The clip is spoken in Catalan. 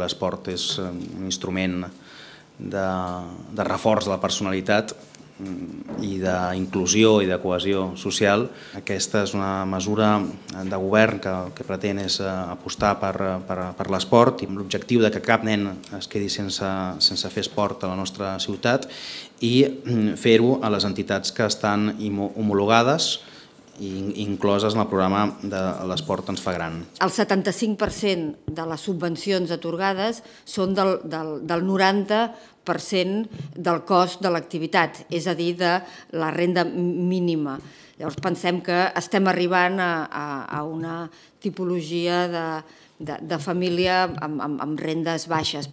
L'esport és eh, un instrument de, de reforç de la personalitat mm, i d'inclusió i de cohesió social. Aquesta és una mesura de govern que el que pretén és eh, apostar per, per, per l'esport i amb l'objectiu de que cap nen es quedi sense, sense fer esport a la nostra ciutat i mm, fer-ho a les entitats que estan homologades i incloses en el programa de l'esport ens fa gran. El 75% de les subvencions atorgades són del, del, del 90% del cost de l'activitat, és a dir, de la renda mínima. Llavors pensem que estem arribant a, a, a una tipologia de, de, de família amb, amb, amb rendes baixes.